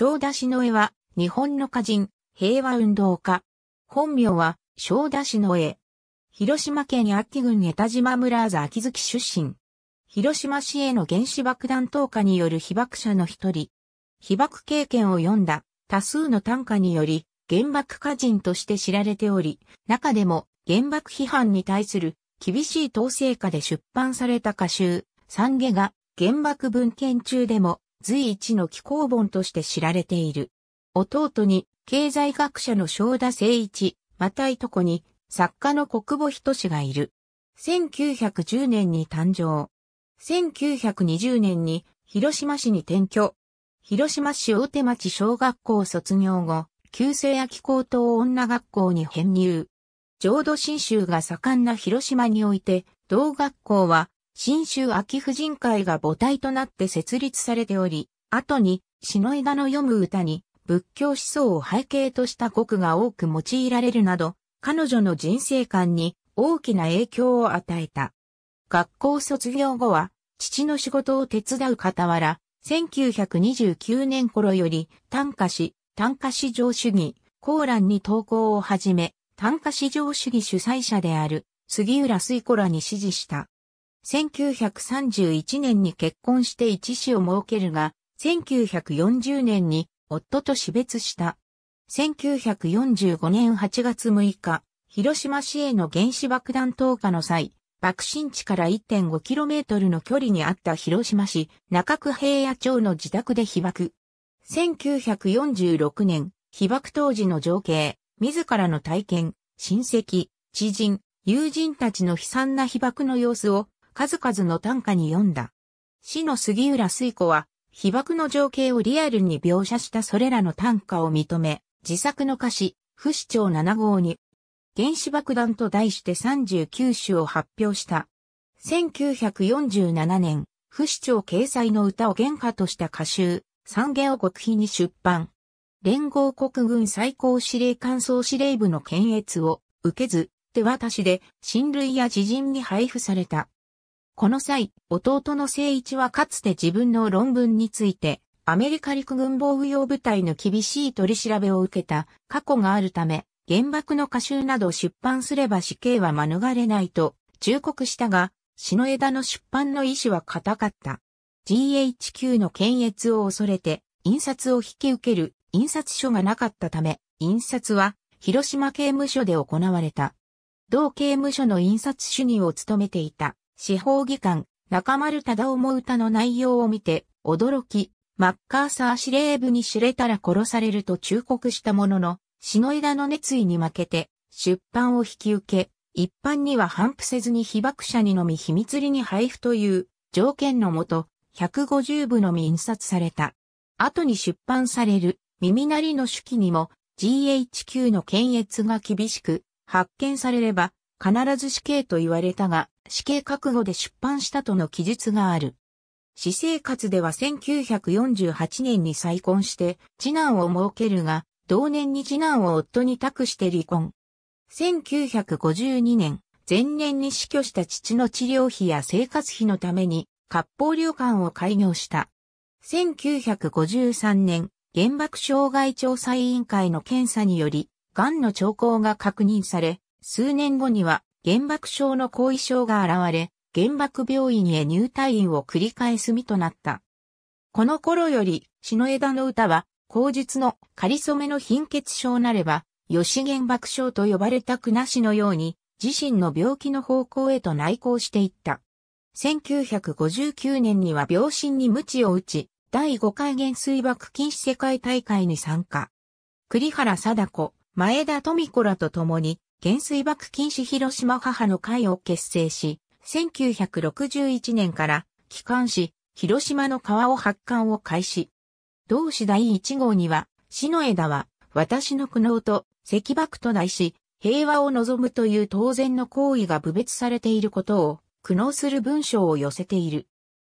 正田氏の絵は、日本の歌人、平和運動家。本名は、正田氏の絵。広島県安芸郡江田島村津秋月出身。広島市への原子爆弾投下による被爆者の一人。被爆経験を読んだ多数の短歌により、原爆歌人として知られており、中でも原爆批判に対する厳しい統制下で出版された歌集、三下が原爆文献中でも随一の気候本として知られている。弟に、経済学者の正田誠一、またいとこに、作家の国母仁志がいる。1910年に誕生。1920年に、広島市に転居。広島市大手町小学校卒業後、旧制秋高等女学校に編入。浄土真宗が盛んな広島において、同学校は新州秋婦人会が母体となって設立されており、後に、篠枝の読む歌に、仏教思想を背景とした語句が多く用いられるなど、彼女の人生観に大きな影響を与えた。学校卒業後は、父の仕事を手伝う傍ら、1929年頃より、短歌市、短歌史上主義、コーランに投稿を始め、短歌史上主義主催者である、杉浦水子らに支持した。1931年に結婚して一子を設けるが、1940年に夫と死別した。1945年8月6日、広島市への原子爆弾投下の際、爆心地から 1.5km の距離にあった広島市中区平野町の自宅で被爆。1946年、被爆当時の情景、自らの体験、親戚、知人、友人たちの悲惨な被爆の様子を数々の短歌に読んだ。死の杉浦水子は、被爆の情景をリアルに描写したそれらの短歌を認め、自作の歌詞、不死鳥7号に、原子爆弾と題して39首を発表した。1947年、不死鳥掲載の歌を原歌とした歌集、三業を極秘に出版。連合国軍最高司令官総司令部の検閲を受けず、手渡しで、親類や知人に配布された。この際、弟の聖一はかつて自分の論文について、アメリカ陸軍防御用部隊の厳しい取り調べを受けた過去があるため、原爆の歌集など出版すれば死刑は免れないと忠告したが、篠枝の出版の意思は固かった。GHQ の検閲を恐れて、印刷を引き受ける印刷所がなかったため、印刷は広島刑務所で行われた。同刑務所の印刷主任を務めていた司法議官、中丸忠夫歌の内容を見て、驚き、マッカーサー司令部に知れたら殺されると忠告したものの、篠枝の熱意に負けて、出版を引き受け、一般には反布せずに被爆者にのみ秘密裏に配布という条件のもと、150部のみ印刷された。後に出版される耳鳴りの手記にも GHQ の検閲が厳しく発見されれば必ず死刑と言われたが、死刑覚悟で出版したとの記述がある。私生活では1948年に再婚して、次男を設けるが、同年に次男を夫に託して離婚。1952年、前年に死去した父の治療費や生活費のために、割烹旅館を開業した。1953年、原爆障害調査委員会の検査により、癌の兆候が確認され、数年後には原爆症の後遺症が現れ、原爆病院へ入退院を繰り返す身となった。この頃より、篠枝の歌は、口述の仮染めの貧血症なれば、吉原爆症と呼ばれたくなしのように、自身の病気の方向へと内向していった。1959年には病身に鞭を打ち、第5回原水爆禁止世界大会に参加。栗原貞子、前田富子らと共に、原水爆禁止広島母の会を結成し、1961年から、帰還し、広島の川を発刊を開始。同志第1号には、篠枝は、私の苦悩と、赤爆と題し、平和を望むという当然の行為が侮蔑されていることを、苦悩する文章を寄せている。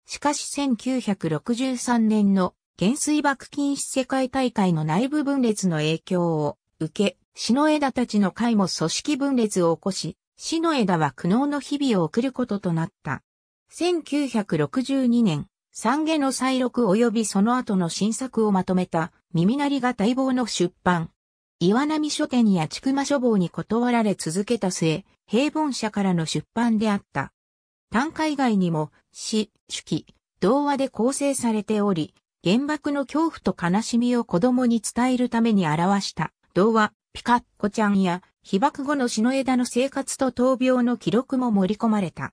しかし1963年の原水爆禁止世界大会の内部分裂の影響を受け、篠枝たちの会も組織分裂を起こし、篠枝は苦悩の日々を送ることとなった。1962年、三下の再録及びその後の新作をまとめた、耳鳴りが待望の出版。岩波書店や千馬書房に断られ続けた末、平凡社からの出版であった。短歌以外にも、詩、手記、童話で構成されており、原爆の恐怖と悲しみを子供に伝えるために表した、童話、ピカッコちゃんや被爆後の篠枝の生活と闘病の記録も盛り込まれた。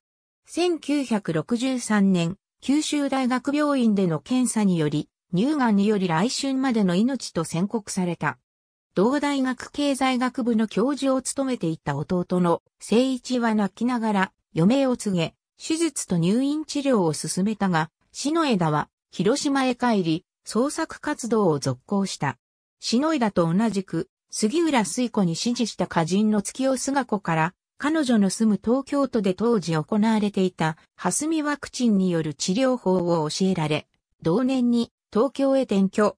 1963年、九州大学病院での検査により、乳がんにより来春までの命と宣告された。同大学経済学部の教授を務めていた弟の聖一は泣きながら余命を告げ、手術と入院治療を進めたが、篠枝は広島へ帰り、創作活動を続行した。篠枝と同じく杉浦水子に指示した歌人の月尾菅子から、彼女の住む東京都で当時行われていた、ハスミワクチンによる治療法を教えられ、同年に東京へ転居。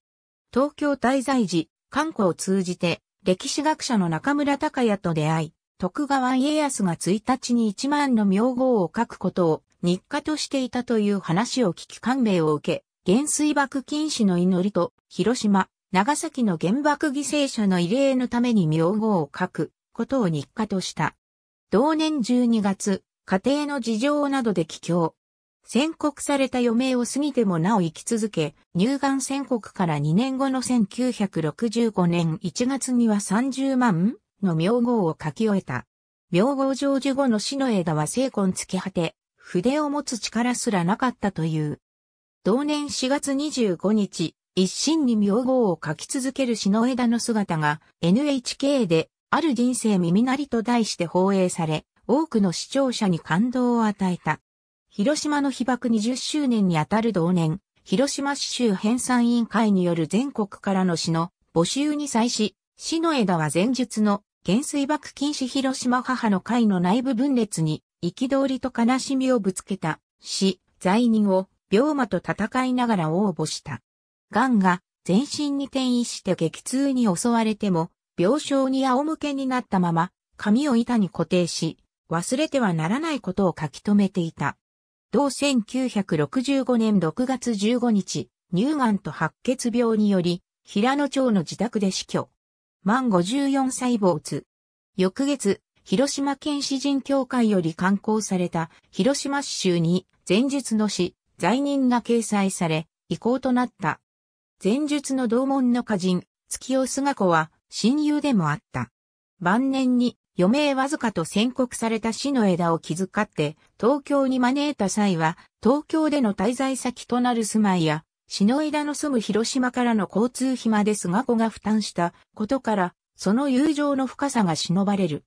東京滞在時、韓国を通じて、歴史学者の中村隆也と出会い、徳川家康が1日に1万の名号を書くことを日課としていたという話を聞き感銘を受け、原水爆禁止の祈りと広島、長崎の原爆犠牲者の慰霊のために名号を書くことを日課とした。同年12月、家庭の事情などで帰郷。宣告された余命を過ぎてもなお生き続け、乳がん宣告から2年後の1965年1月には30万の名号を書き終えた。名号成就後の死の枝は精魂突き果て、筆を持つ力すらなかったという。同年4月25日、一心に名号を書き続ける篠枝の姿が NHK である人生耳鳴りと題して放映され、多くの視聴者に感動を与えた。広島の被爆20周年にあたる同年、広島市州編纂委員会による全国からの詩の募集に際し、篠枝は前述の原水爆禁止広島母の会の内部分裂に憤りと悲しみをぶつけた詩、罪人を病魔と戦いながら応募した。癌が全身に転移して激痛に襲われても、病床に仰向けになったまま、髪を板に固定し、忘れてはならないことを書き留めていた。同1965年6月15日、乳がんと白血病により、平野町の自宅で死去。満54歳没。翌月、広島県詩人協会より刊行された広島市州に前述の死、罪人が掲載され、移行となった。前述の同門の歌人、月尾菅子は親友でもあった。晩年に余命わずかと宣告された死の枝を気遣って東京に招いた際は東京での滞在先となる住まいや死の枝の住む広島からの交通費まで菅子が負担したことからその友情の深さが忍ばれる。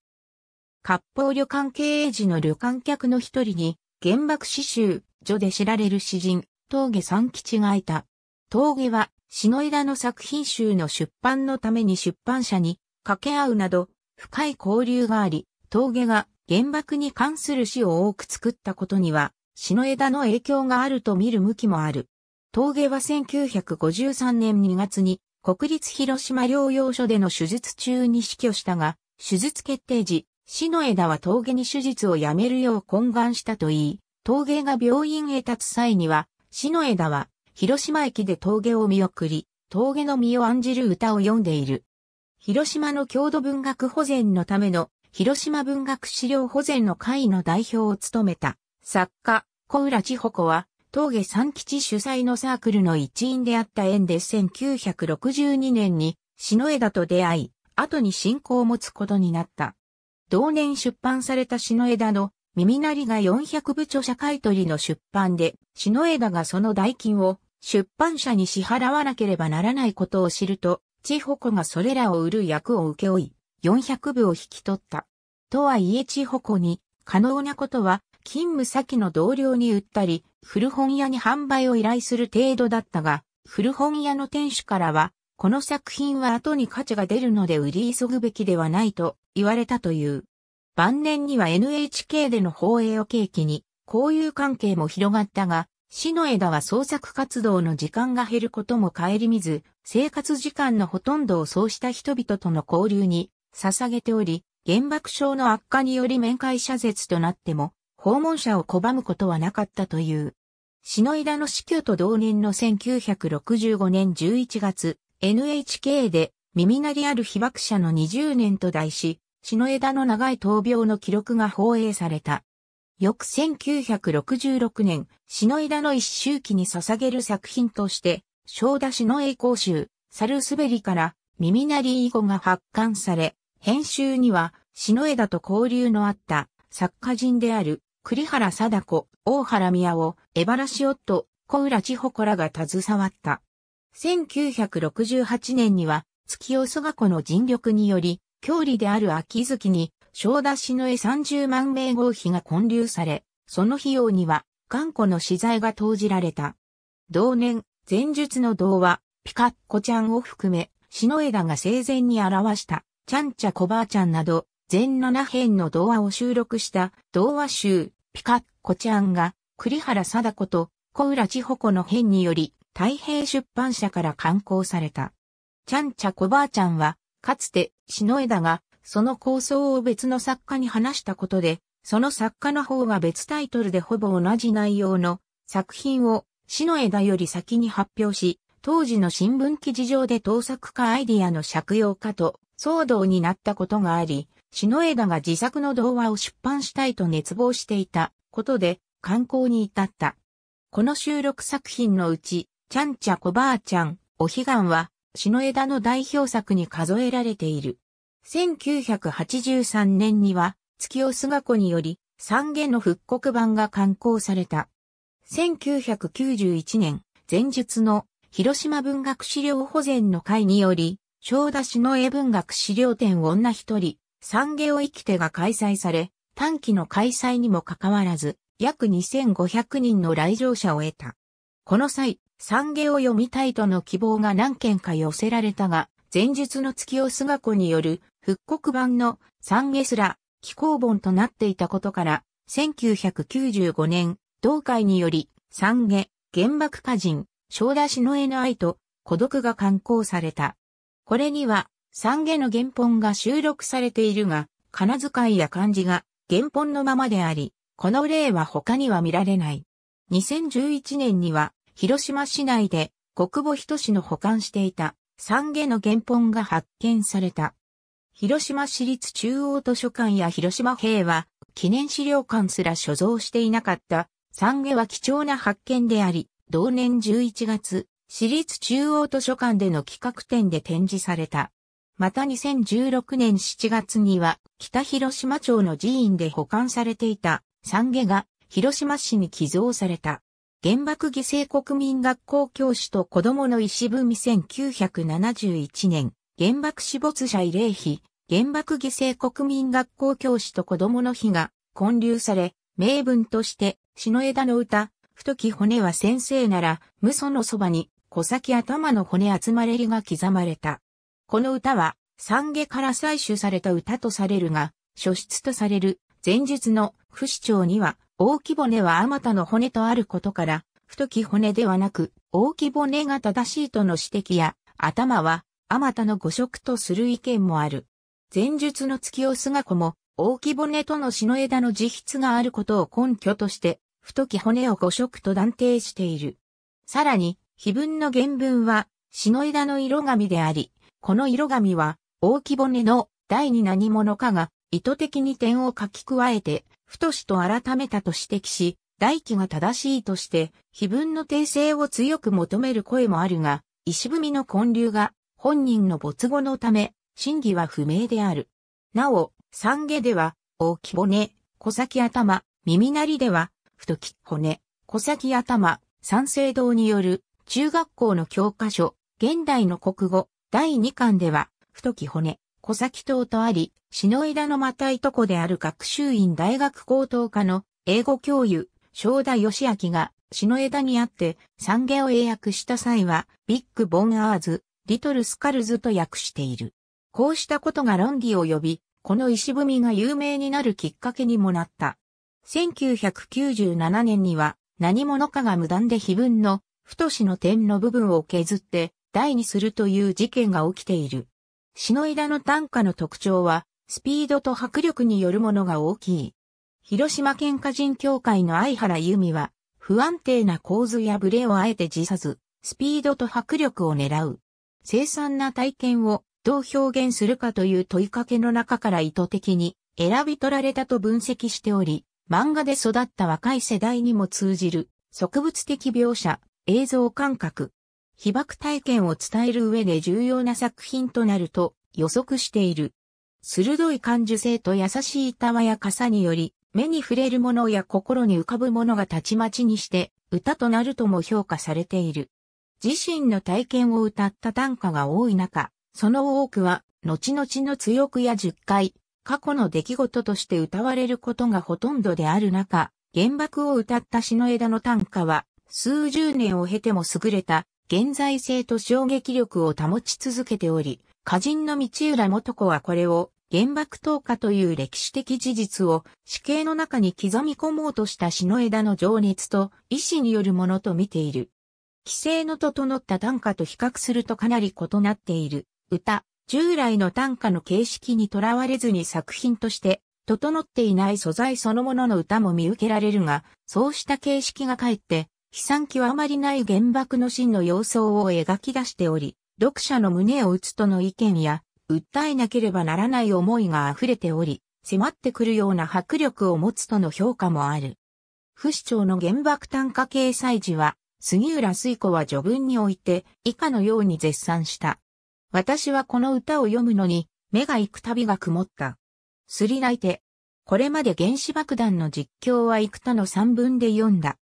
割烹旅館経営時の旅館客の一人に原爆詩集、女で知られる詩人、峠三吉がいた。峠は篠枝の作品集の出版のために出版社に掛け合うなど深い交流があり、峠が原爆に関する詩を多く作ったことには、篠枝の影響があると見る向きもある。峠は1953年2月に国立広島療養所での手術中に死去したが、手術決定時、篠枝は峠に手術をやめるよう懇願したといい、峠が病院へ立つ際には、篠枝は広島駅で峠を見送り、峠の実を案じる歌を読んでいる。広島の郷土文学保全のための広島文学資料保全の会の代表を務めた作家、小浦千穂子は、峠三吉主催のサークルの一員であった縁で1962年に篠枝と出会い、後に信仰を持つことになった。同年出版された篠枝の耳鳴りが400部著社会取の出版で、篠枝がその代金を出版社に支払わなければならないことを知ると、千穂子がそれらを売る役を請け負い、400部を引き取った。とはいえ千穂子に、可能なことは、勤務先の同僚に売ったり、古本屋に販売を依頼する程度だったが、古本屋の店主からは、この作品は後に価値が出るので売り急ぐべきではないと言われたという。晩年には NHK での放映を契機に、交友関係も広がったが、死の枝は創作活動の時間が減ることも顧みず、生活時間のほとんどをそうした人々との交流に捧げており、原爆症の悪化により面会謝絶となっても、訪問者を拒むことはなかったという。死の枝の死去と同年の1965年11月、NHK で耳鳴りある被爆者の20年と題し、死の枝の長い闘病の記録が放映された。翌1966年、篠枝の一周期に捧げる作品として、正田篠栄公集、サルスベリから耳鳴り以後が発刊され、編集には、篠枝と交流のあった作家人である栗原貞子、大原宮を、江原氏夫、小浦千穂子らが携わった。1968年には、月尾蘇我子の尽力により、郷里である秋月に小出しの絵30万名合碑が建立され、その費用には、頑固の資材が投じられた。同年、前述の童話、ピカッコちゃんを含め、篠枝が生前に表した、ちゃんちゃこばあちゃんなど、全7編の童話を収録した童話集、ピカッコちゃんが、栗原貞子と小浦千穂子の編により、太平出版社から刊行された。ちゃんちゃこばあちゃんは、かつて、篠枝がその構想を別の作家に話したことで、その作家の方が別タイトルでほぼ同じ内容の作品を死の枝より先に発表し、当時の新聞記事上で盗作かアイディアの借用かと騒動になったことがあり、死の枝が自作の童話を出版したいと熱望していたことで刊行に至った。この収録作品のうち、ちゃんちゃこばあちゃん、お彼岸は、死の枝の代表作に数えられている。1983年には、月尾菅子により、三元の復刻版が刊行された。1991年、前述の広島文学資料保全の会により、小田市の絵文学資料展女一人、三下を生きてが開催され、短期の開催にもかかわらず、約2500人の来場者を得た。この際、三下を読みたいとの希望が何件か寄せられたが、前述の月尾菅子による復刻版の三ンゲスラ気本となっていたことから、1995年、同会により、三下、原爆歌人、小田篠江の愛と孤独が刊行された。これには、三下の原本が収録されているが、金遣いや漢字が原本のままであり、この例は他には見られない。2011年には、広島市内で国母人氏の保管していた三下の原本が発見された。広島市立中央図書館や広島兵は記念資料館すら所蔵していなかった三下は貴重な発見であり、同年11月、市立中央図書館での企画展で展示された。また2016年7月には北広島町の寺院で保管されていた三下が広島市に寄贈された。原爆犠牲国民学校教師と子供の石踏1971年、原爆死没者慰霊碑、原爆犠牲国民学校教師と子供の日が混流され、名文として、死の枝の歌、太き骨は先生なら、無祖のそばに、小先頭の骨集まれりが刻まれた。この歌は、三下から採取された歌とされるが、書出とされる、前述の不死鳥には、大木骨はあまたの骨とあることから、太き骨ではなく、大木骨が正しいとの指摘や、頭は、あまたの誤色とする意見もある。前述の月を菅子も、大木骨との篠枝の自筆があることを根拠として、太き骨を誤色と断定している。さらに、碑文の原文は、篠枝の色紙であり、この色紙は、大木骨の第二何者かが、意図的に点を書き加えて、太しと改めたと指摘し、大輝が正しいとして、碑分の訂正を強く求める声もあるが、石踏みの混流が本人の没後のため、真偽は不明である。なお、三下では、大き骨、小先頭、耳鳴りでは、太き骨、小先頭、三省堂による中学校の教科書、現代の国語、第2巻では、太き骨、小崎島とあり、篠枝のまたいとこである学習院大学高等科の英語教諭、正田義明が篠枝にあって産業を英訳した際は、ビッグ・ボン・アーズ、リトル・スカルズと訳している。こうしたことが論議を呼び、この石踏みが有名になるきっかけにもなった。1997年には何者かが無断で碑文の太しの点の部分を削って台にするという事件が起きている。篠枝の短歌の特徴は、スピードと迫力によるものが大きい。広島県歌人協会の相原由美は、不安定な構図やブレをあえて辞さず、スピードと迫力を狙う。生産な体験をどう表現するかという問いかけの中から意図的に選び取られたと分析しており、漫画で育った若い世代にも通じる植物的描写、映像感覚、被爆体験を伝える上で重要な作品となると予測している。鋭い感受性と優しいたわやかさにより、目に触れるものや心に浮かぶものがたちまちにして、歌となるとも評価されている。自身の体験を歌った短歌が多い中、その多くは、後々の強くや十回、過去の出来事として歌われることがほとんどである中、原爆を歌った篠の枝の短歌は、数十年を経ても優れた現在性と衝撃力を保ち続けており、歌人の道浦元子はこれを原爆投下という歴史的事実を死刑の中に刻み込もうとした死の枝の情熱と意志によるものと見ている。規制の整った短歌と比較するとかなり異なっている。歌、従来の短歌の形式にとらわれずに作品として整っていない素材そのものの歌も見受けられるが、そうした形式がかえって悲惨極まりない原爆の真の様相を描き出しており、読者の胸を打つとの意見や、訴えなければならない思いが溢れており、迫ってくるような迫力を持つとの評価もある。不死鳥の原爆単価掲載時は、杉浦水子は序文において以下のように絶賛した。私はこの歌を読むのに目が行く旅が曇った。すり泣いて。これまで原子爆弾の実況は幾多の三文で読んだ。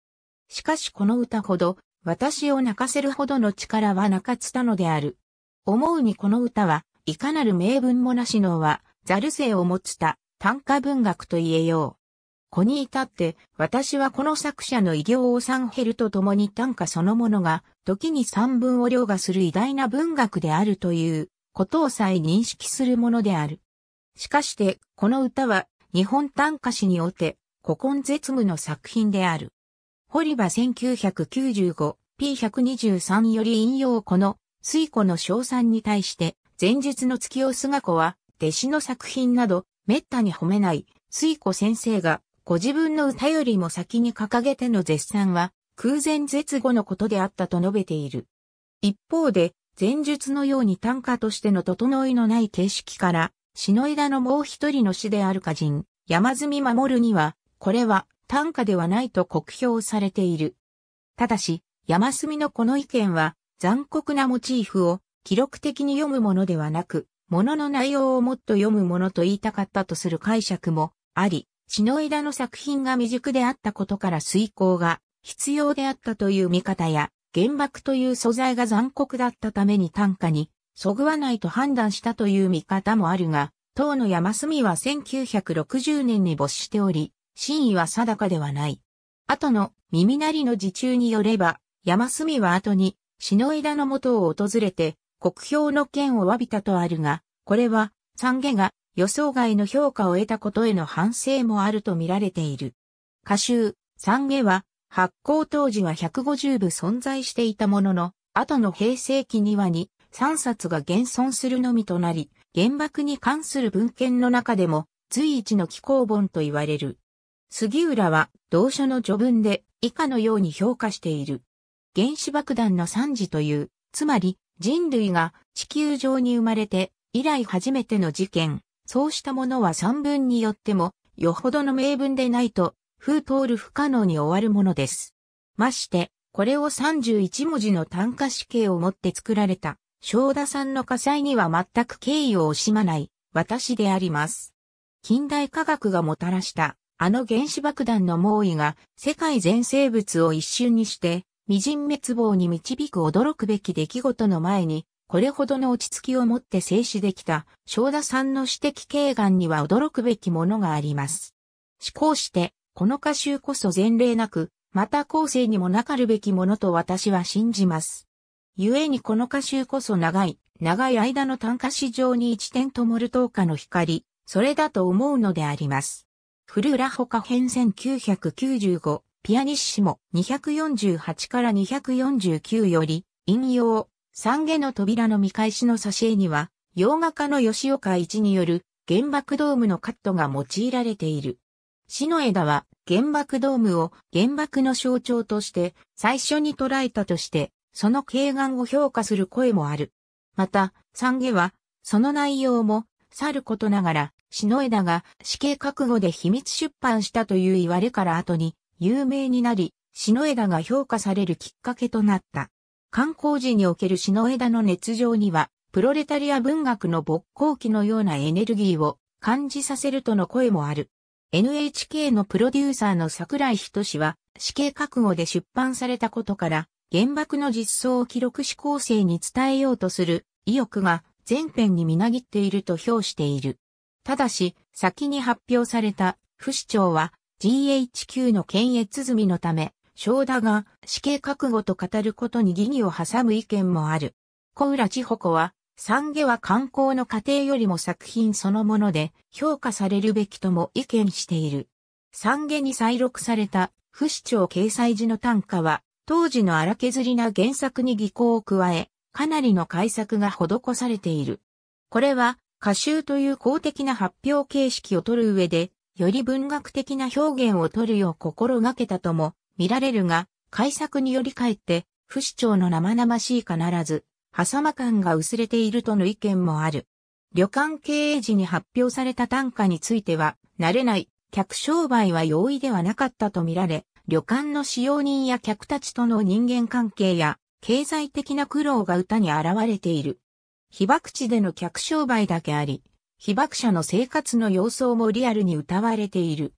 しかしこの歌ほど、私を泣かせるほどの力はなかったのである。思うにこの歌は、いかなる名文もなしのは、ざる性を持つた、短歌文学と言えよう。こに至って、私はこの作者の偉業を三減るとともに短歌そのものが、時に三文を凌駕する偉大な文学であるという、ことをさえ認識するものである。しかして、この歌は、日本短歌史において、古今絶無の作品である。ホリバ 1995P123 より引用この水湖の賞賛に対して前述の月尾菅子は弟子の作品など滅多に褒めない水湖先生がご自分の歌よりも先に掲げての絶賛は空前絶後のことであったと述べている。一方で前述のように短歌としての整いのない形式から篠枝のもう一人の詩である歌人山積守にはこれは単価ではないと酷評されている。ただし、山住のこの意見は、残酷なモチーフを記録的に読むものではなく、物の内容をもっと読むものと言いたかったとする解釈もあり、篠枝の作品が未熟であったことから遂行が必要であったという見方や、原爆という素材が残酷だったために単価にそぐわないと判断したという見方もあるが、当の山住は1960年に没しており、真意は定かではない。後の耳鳴りの自中によれば、山隅は後に、篠枝の元を訪れて、国評の件を詫びたとあるが、これは、三下が予想外の評価を得たことへの反省もあると見られている。歌集、三下は、発行当時は150部存在していたものの、後の平成期にはに3冊が現存するのみとなり、原爆に関する文献の中でも随一の寄稿本と言われる。杉浦は同書の序文で以下のように評価している。原子爆弾の惨事という、つまり人類が地球上に生まれて以来初めての事件、そうしたものは三文によってもよほどの名分でないと、風通る不可能に終わるものです。まして、これを31文字の単価死刑をもって作られた、正田さんの火災には全く敬意を惜しまない、私であります。近代科学がもたらしたあの原子爆弾の猛威が世界全生物を一瞬にして未人滅亡に導く驚くべき出来事の前に、これほどの落ち着きをもって静止できた、正田さんの指摘経眼には驚くべきものがあります。思考して、この歌集こそ前例なく、また後世にもなかるべきものと私は信じます。故にこの歌集こそ長い、長い間の短歌史上に一点ともる灯火の光、それだと思うのであります。フルラホカ編1995、ピアニッシモ248から249より、引用、三下の扉の見返しの挿絵には、洋画家の吉岡一による原爆ドームのカットが用いられている。死の枝は原爆ドームを原爆の象徴として最初に捉えたとして、その軽眼を評価する声もある。また、三下は、その内容も、さることながら、篠枝が死刑覚悟で秘密出版したという言われから後に有名になり、篠枝が評価されるきっかけとなった。観光時における篠枝の熱情には、プロレタリア文学の勃興期のようなエネルギーを感じさせるとの声もある。NHK のプロデューサーの桜井仁は死刑覚悟で出版されたことから原爆の実相を記録志向生に伝えようとする意欲が全編にみなぎっていると評している。ただし、先に発表された、不死鳥は GHQ の検閲済みのため、正田が死刑覚悟と語ることに疑義を挟む意見もある。小浦千穂子は、三下は観光の過程よりも作品そのもので評価されるべきとも意見している。三下に再録された不死鳥掲載時の短歌は、当時の荒削りな原作に技巧を加え、かなりの改作が施されている。これは歌集という公的な発表形式を取る上で、より文学的な表現を取るよう心がけたとも見られるが、改作によりかえって、不死鳥の生々しいかならず、狭間感が薄れているとの意見もある。旅館経営時に発表された短歌については、慣れない、客商売は容易ではなかったと見られ、旅館の使用人や客たちとの人間関係や、経済的な苦労が歌に現れている。被爆地での客商売だけあり、被爆者の生活の様相もリアルに歌われている。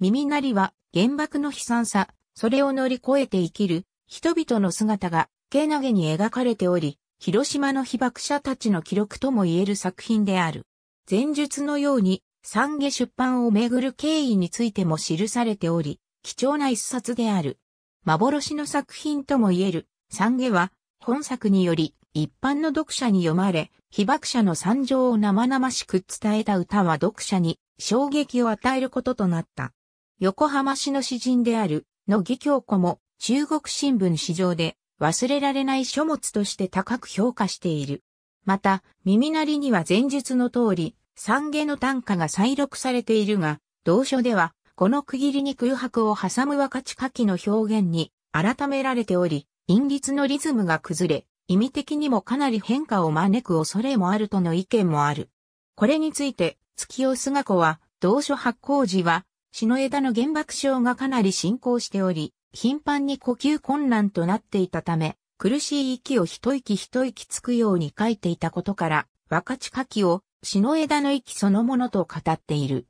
耳鳴りは原爆の悲惨さ、それを乗り越えて生きる人々の姿が、けなげに描かれており、広島の被爆者たちの記録とも言える作品である。前述のように、三下出版をめぐる経緯についても記されており、貴重な一冊である。幻の作品とも言える、三下は、本作により、一般の読者に読まれ、被爆者の惨状を生々しく伝えた歌は読者に衝撃を与えることとなった。横浜市の詩人である野木京子も中国新聞史上で忘れられない書物として高く評価している。また、耳鳴りには前述の通り、三下の短歌が再録されているが、同書では、この区切りに空白を挟む若地下記の表現に改められており、陰律のリズムが崩れ、意味的にもかなり変化を招く恐れもあるとの意見もある。これについて、月尾菅子は、同書発行時は、死の枝の原爆症がかなり進行しており、頻繁に呼吸困難となっていたため、苦しい息を一息一息つくように書いていたことから、若地書きを死の枝の息そのものと語っている。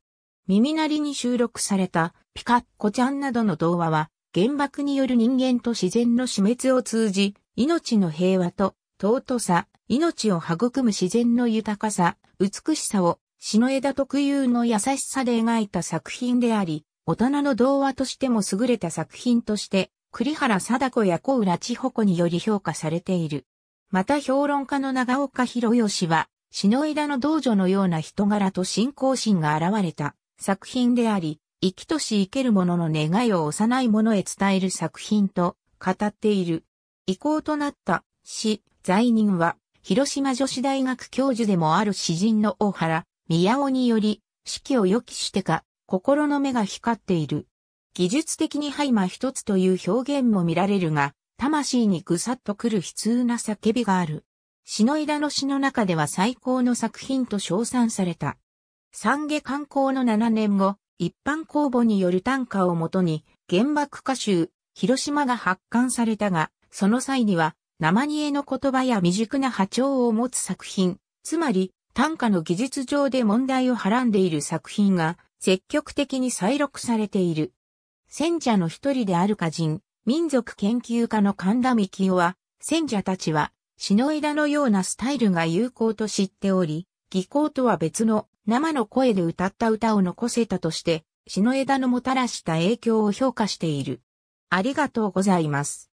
耳鳴りに収録されたピカッコちゃんなどの童話は、原爆による人間と自然の死滅を通じ、命の平和と尊さ、命を育む自然の豊かさ、美しさを、篠枝特有の優しさで描いた作品であり、大人の童話としても優れた作品として、栗原貞子や小浦千穂子により評価されている。また評論家の長岡博義は、篠枝の道女のような人柄と信仰心が現れた作品であり、生きとし生ける者の願いを幼い者へ伝える作品と語っている。意向となった死、罪人は、広島女子大学教授でもある詩人の大原、宮尾により、死期を予期してか、心の目が光っている。技術的に廃魔一つという表現も見られるが、魂にぐさっとくる悲痛な叫びがある。篠の枝の詩の中では最高の作品と称賛された。三下観光の7年後、一般公募による短歌をもとに、原爆歌集、広島が発刊されたが、その際には、生煮えの言葉や未熟な波長を持つ作品、つまり短歌の技術上で問題をはらんでいる作品が積極的に再録されている。戦者の一人である歌人、民族研究家の神田幹夫は、戦者たちは、死の枝のようなスタイルが有効と知っており、技巧とは別の生の声で歌った歌を残せたとして、死の枝のもたらした影響を評価している。ありがとうございます。